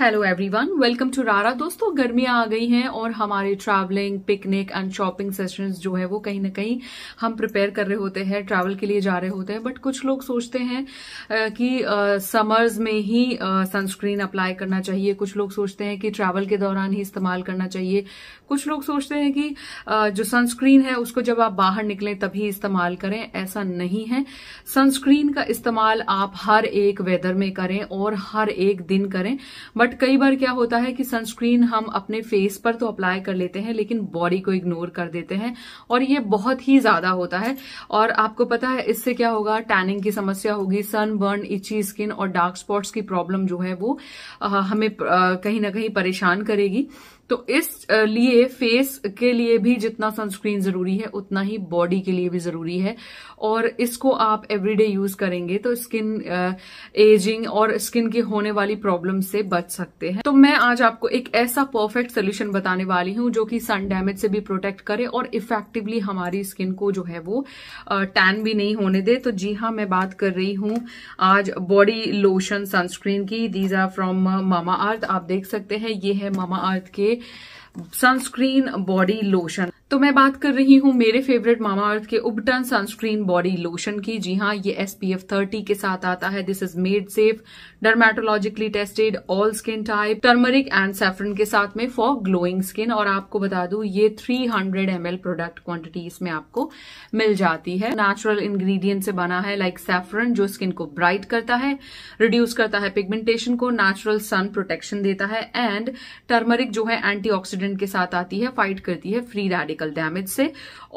Hello everyone welcome to रारा दोस्तों गर्मियां आ गई हैं और हमारे travelling picnic and shopping sessions जो है वो कहीं ना कहीं हम प्रिपेयर कर रहे होते हैं ट्रैवल के लिए जा रहे होते हैं बट कुछ लोग सोचते हैं कि समर्स में ही सनस्क्रीन अप्लाई करना चाहिए कुछ लोग सोचते हैं कि ट्रैवल के दौरान ही इस्तेमाल करना चाहिए कुछ लोग सोचते हैं कि जो सनस्क्रीन है उसको जब आप बाहर निकलें तभी इस्तेमाल करें ऐसा नहीं है सनस्क्रीन का इस्तेमाल आप हर एक वेदर में करें और हर एक दिन करें बट बट कई बार क्या होता है कि सनस्क्रीन हम अपने फेस पर तो अप्लाई कर लेते हैं लेकिन बॉडी को इग्नोर कर देते हैं और ये बहुत ही ज्यादा होता है और आपको पता है इससे क्या होगा टैनिंग की समस्या होगी सनबर्न इची स्किन और डार्क स्पॉट्स की प्रॉब्लम जो है वो आ, हमें आ, कहीं ना कहीं परेशान करेगी तो इस लिए फेस के लिए भी जितना सनस्क्रीन जरूरी है उतना ही बॉडी के लिए भी जरूरी है और इसको आप एवरीडे यूज करेंगे तो स्किन एजिंग और स्किन की होने वाली प्रॉब्लम से बच सकते हैं तो मैं आज आपको एक ऐसा परफेक्ट सोल्यूशन बताने वाली हूं जो कि सन डैमेज से भी प्रोटेक्ट करे और इफेक्टिवली हमारी स्किन को जो है वो टैन भी नहीं होने दे तो जी हाँ मैं बात कर रही हूं आज बॉडी लोशन सनस्क्रीन की these are from Mamaearth आप देख सकते हैं ये है मामा अर्थ के सनस्क्रीन बॉडी लोशन तो मैं बात कर रही हूँ मेरे फेवरेट मामाअर्थ के उबटन सनस्क्रीन बॉडी लोशन की जी हाँ ये एसपीएफ 30 के साथ आता है this is made safe dermatologically tested all skin type turmeric and saffron के साथ में फॉर ग्लोइंग स्किन और आपको बता दू ये 300 हंड्रेड प्रोडक्ट क्वांटिटी इसमें आपको मिल जाती है नेचुरल इन्ग्रीडियंट से बना है लाइक like सेफरन जो स्किन को ब्राइट करता है रिड्यूस करता है पिगमेंटेशन को नेचुरल सन प्रोटेक्शन देता है एंड टर्मरिक जो है एंटी के साथ आती है फाइट करती है फ्री रेडिक मेडिकल डैमेज से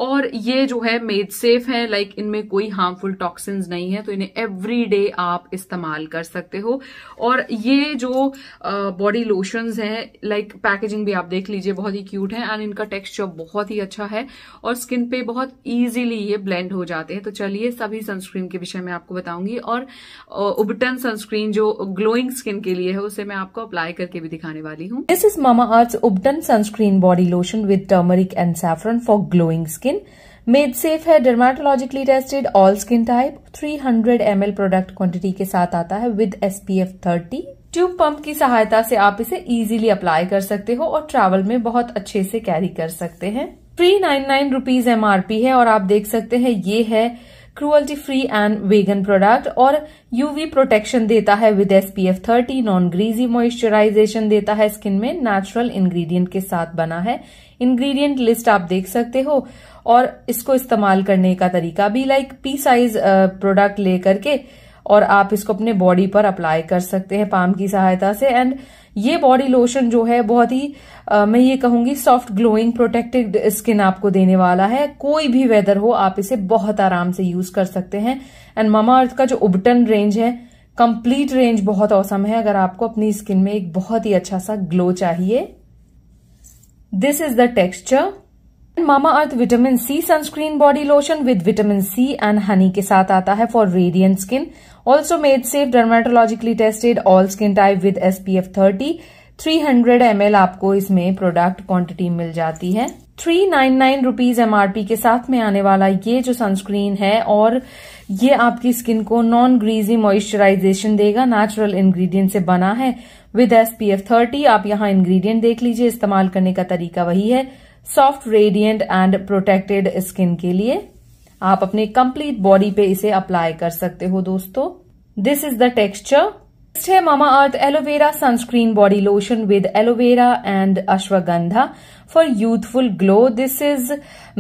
और ये जो है मेड सेफ है लाइक इनमें कोई हार्मफुल टॉक्सिन्स नहीं है तो इन्हें एवरी डे आप इस्तेमाल कर सकते हो और ये जो बॉडी लोशंस हैं लाइक पैकेजिंग भी आप देख लीजिए बहुत ही क्यूट है एंड इनका टेक्स्चर बहुत ही अच्छा है और स्किन पे बहुत ईजिली ये ब्लेंड हो जाते हैं तो चलिए सभी सनस्क्रीन के विषय में आपको बताऊंगी और उबटन सनस्क्रीन जो ग्लोइंग स्किन के लिए है उसे मैं आपको अप्लाई करके भी दिखाने वाली हूँ this is Mamaearth ubtan sunscreen body lotion with turmeric and saffron for glowing skin. Made safe है dermatologically tested all skin type 300 ml product quantity के साथ आता है with SPF thirty tube pump की सहायता से आप इसे इजीली अप्लाई कर सकते हो और ट्रैवल में बहुत अच्छे से कैरी कर सकते हैं three nine nine rupees MRP है और आप देख सकते हैं ये है cruelty free and vegan product और यूवी प्रोटेक्शन देता है with SPF 30 non greasy moisturisation देता है स्किन में नेचुरल इंग्रेडिएंट के साथ बना है इंग्रेडिएंट लिस्ट आप देख सकते हो और इसको इस्तेमाल करने का तरीका भी लाइक पी साइज प्रोडक्ट लेकर के और आप इसको अपने बॉडी पर अप्लाई कर सकते हैं पाम की सहायता से एंड ये बॉडी लोशन जो है बहुत ही आ, मैं ये कहूंगी सॉफ्ट ग्लोइंग प्रोटेक्टेड स्किन आपको देने वाला है कोई भी वेदर हो आप इसे बहुत आराम से यूज कर सकते हैं एंड मामा अर्थ का जो उबटन रेंज है कंप्लीट रेंज बहुत औसम है अगर आपको अपनी स्किन में एक बहुत ही अच्छा सा ग्लो चाहिए this is the texture Mamaearth vitamin C sunscreen body lotion with vitamin C and honey के साथ आता है for radiant skin also made safe dermatologically tested all skin type with SPF hundred M L आपको इसमें product quantity मिल जाती है three nine nine rupees MRP के साथ में आने वाला ये जो सनस्क्रीन है और ये आपकी स्किन को नॉन ग्रीजी मॉइस्चराइजेशन देगा नेचुरल इन्ग्रीडियंट से बना है विद एसपीएफ थर्टी आप यहाँ इन्ग्रीडियंट देख लीजिए इस्तेमाल करने का तरीका वही है soft radiant and protected skin के लिए आप अपने कंप्लीट बॉडी पे इसे अप्लाई कर सकते हो दोस्तों this is the texture next है Mamaearth aloe vera sunscreen body lotion with aloe vera and ashwagandha for youthful glow this is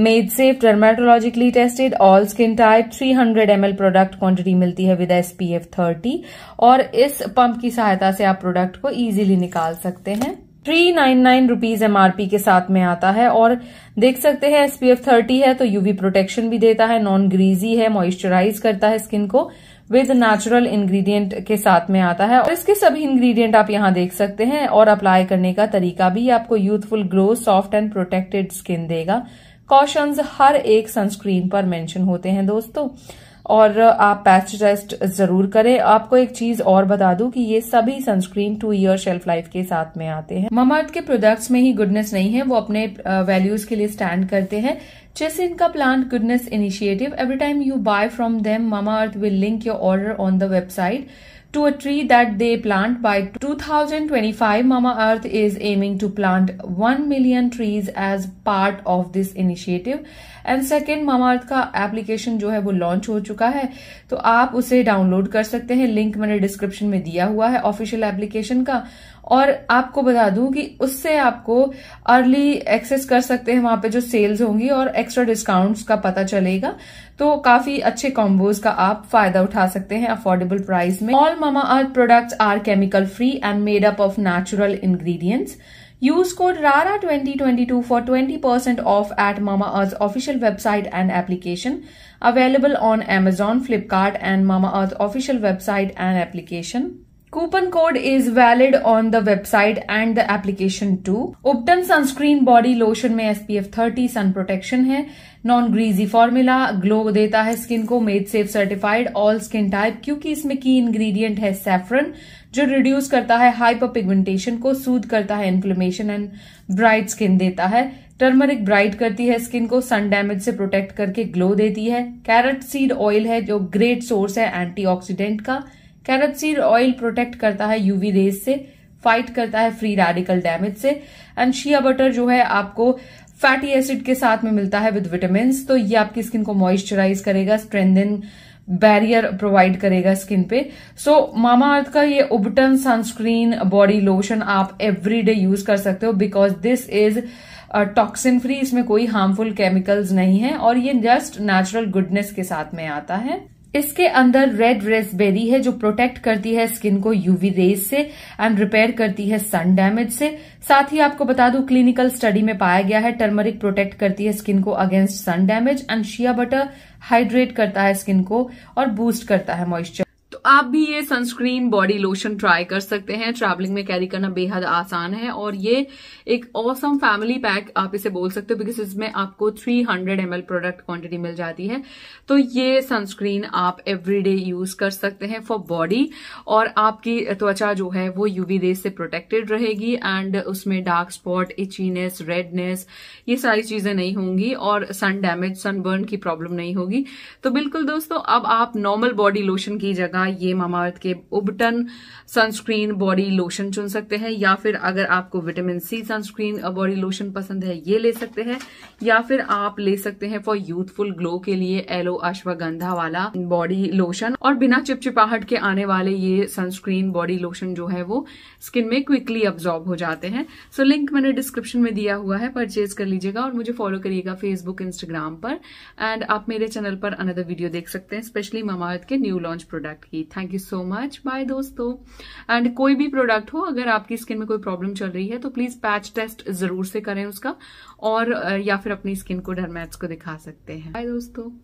made safe dermatologically tested all skin type 300 ML product quantity मिलती है with SPF 30 और इस pump की सहायता से आप product को इजीली निकाल सकते हैं three nine nine rupees MRP के साथ में आता है और देख सकते हैं एसपीएफ थर्टी है तो यूवी प्रोटेक्शन भी देता है नॉन ग्रीजी है मॉइस्चराइज करता है स्किन को विद नेचुरल इंग्रेडिएंट के साथ में आता है और इसके सभी इंग्रेडिएंट आप यहां देख सकते हैं और अप्लाई करने का तरीका भी आपको youthful glow soft and protected skin देगा कॉशंस हर एक सनस्क्रीन पर मेंशन होते हैं दोस्तों और आप पैच टेस्ट जरूर करें आपको एक चीज और बता दूं कि ये सभी sunscreen two year shelf life के साथ में आते हैं ममर्थ के प्रोडक्ट्स में ही गुडनेस नहीं है वो अपने वैल्यूज uh, के लिए स्टैंड करते हैं जैसे इनका plant goodness initiative every time you buy from them Mamaearth will link your order on the website to a tree that they plant. By 2025, Mama Earth is aiming to plant 1 million trees as part of this initiative. and second mama earth ka application jo hai wo launch ho chuka hai to aap use download kar sakte hain link maine description mein diya hua hai official application ka और आपको बता दूं कि उससे आपको early access कर सकते हैं वहां पे जो सेल्स होंगी और एक्स्ट्रा डिस्काउंट्स का पता चलेगा तो काफी अच्छे कॉम्बोज का आप फायदा उठा सकते हैं अफोर्डेबल प्राइस में all Mamaearth products are chemical free and made up of natural ingredients use code रारा twenty twenty two percent off at Mamaearth official website and application available on Amazon Flipkart and Mamaearth official website and application Coupon code is valid on the website and the application too. Upton sunscreen body lotion में SPF 30 sun protection है non greasy formula glow देता है skin को made safe certified all skin type क्योंकि इसमें की ingredient है saffron जो रिड्यूस करता है हाइपर पिगमेंटेशन को सूद करता है इन्फ्लेमेशन एंड ब्राइट स्किन देता है टर्मरिक ब्राइट करती है स्किन को सन डैमेज से प्रोटेक्ट करके ग्लो देती है कैरेट सीड ऑयल है जो ग्रेट सोर्स है एंटीऑक्सीडेंट का कैनट सीड ऑयल प्रोटेक्ट करता है यूवी रेज से फाइट करता है फ्री रेडिकल डैमेज से एंड शिया बटर जो है आपको फैटी एसिड के साथ में मिलता है विद विटामिन तो ये आपकी स्किन को मॉइस्चराइज करेगा स्ट्रेंथन बैरियर प्रोवाइड करेगा स्किन पे सो मामा अर्थ का ये उबटन सनस्क्रीन बॉडी लोशन आप एवरीडे यूज कर सकते हो because this is toxin free इसमें कोई हार्मफुल केमिकल्स नहीं है और ये जस्ट नेचुरल गुडनेस के साथ में आता है इसके अंदर रेड रेसबेरी है जो प्रोटेक्ट करती है स्किन को यूवी रेज से एंड रिपेयर करती है सन डैमेज से साथ ही आपको बता दूं क्लिनिकल स्टडी में पाया गया है टर्मरिक प्रोटेक्ट करती है स्किन को against sun damage and shea butter hydrate करता है स्किन को और बूस्ट करता है मॉइस्चर तो आप भी ये सनस्क्रीन बॉडी लोशन ट्राई कर सकते हैं ट्रैवलिंग में कैरी करना बेहद आसान है और ये एक औसम फैमिली पैक आप इसे बोल सकते हो बिकॉज इसमें आपको 300 हंड्रेड प्रोडक्ट क्वांटिटी मिल जाती है तो ये सनस्क्रीन आप एवरीडे यूज कर सकते हैं फॉर बॉडी और आपकी त्वचा जो है वो यूवी रेस से प्रोटेक्टेड रहेगी एंड उसमें डार्क स्पॉट इचीनेस रेडनेस ये सारी चीजें नहीं होंगी और सन डैमेज सनबर्न की प्रॉब्लम नहीं होगी तो बिल्कुल दोस्तों अब आप नॉर्मल बॉडी लोशन की जगह ये मामाअर्थ के उबटन सनस्क्रीन बॉडी लोशन चुन सकते हैं या फिर अगर आपको vitamin C sunscreen body lotion पसंद है ये ले सकते हैं या फिर आप ले सकते हैं फॉर यूथफुल ग्लो के लिए एलो अश्वगंधा वाला बॉडी लोशन और बिना चिपचिपाहट के आने वाले ये सनस्क्रीन बॉडी लोशन जो है वो स्किन में क्विकली अब्जॉर्ब हो जाते हैं सो लिंक मैंने डिस्क्रिप्शन में दिया हुआ है परचेज कर लीजिएगा और मुझे फॉलो करिएगा फेसबुक इंस्टाग्राम पर एंड आप मेरे चैनल पर अनदर वीडियो देख सकते हैं स्पेशली मामाअर्थ के न्यू लॉन्च प्रोडक्ट की की thank you so much bye दोस्तों एंड कोई भी प्रोडक्ट हो अगर आपकी स्किन में कोई प्रॉब्लम चल रही है तो प्लीज पैच टेस्ट जरूर से करें उसका और या फिर अपनी स्किन को डरमेट्स को दिखा सकते हैं बाय दोस्तों